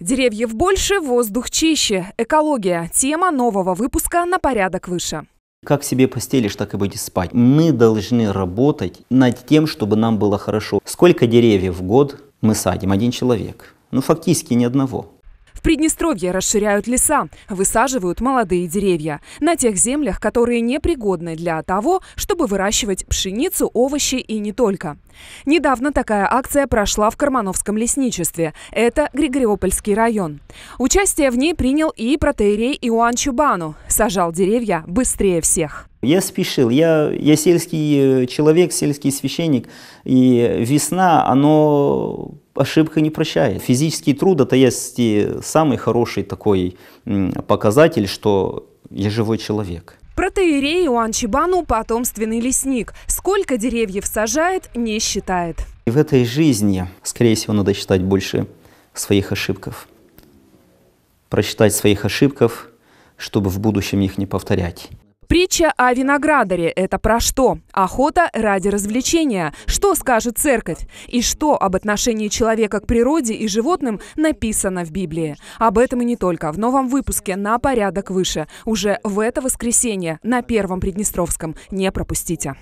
Деревьев больше, воздух чище. Экология – тема нового выпуска на порядок выше. Как себе постелишь, так и будешь спать. Мы должны работать над тем, чтобы нам было хорошо. Сколько деревьев в год мы садим? Один человек. Ну, фактически ни одного. Приднестровье расширяют леса, высаживают молодые деревья. На тех землях, которые непригодны для того, чтобы выращивать пшеницу, овощи и не только. Недавно такая акция прошла в Кармановском лесничестве. Это Григориопольский район. Участие в ней принял и протеерей Иоанн Чубану. Сажал деревья быстрее всех. Я спешил, я, я сельский э, человек, сельский священник, и весна, оно ошибка не прощает. Физический труд это есть и самый хороший такой показатель, что я живой человек. Протеерей Иоанн Чебану – потомственный лесник. Сколько деревьев сажает, не считает. И в этой жизни, скорее всего, надо считать больше своих ошибков. Просчитать своих ошибков, чтобы в будущем их не повторять. Притча о виноградаре – это про что? Охота ради развлечения. Что скажет церковь? И что об отношении человека к природе и животным написано в Библии? Об этом и не только. В новом выпуске «На порядок выше». Уже в это воскресенье на Первом Приднестровском. Не пропустите.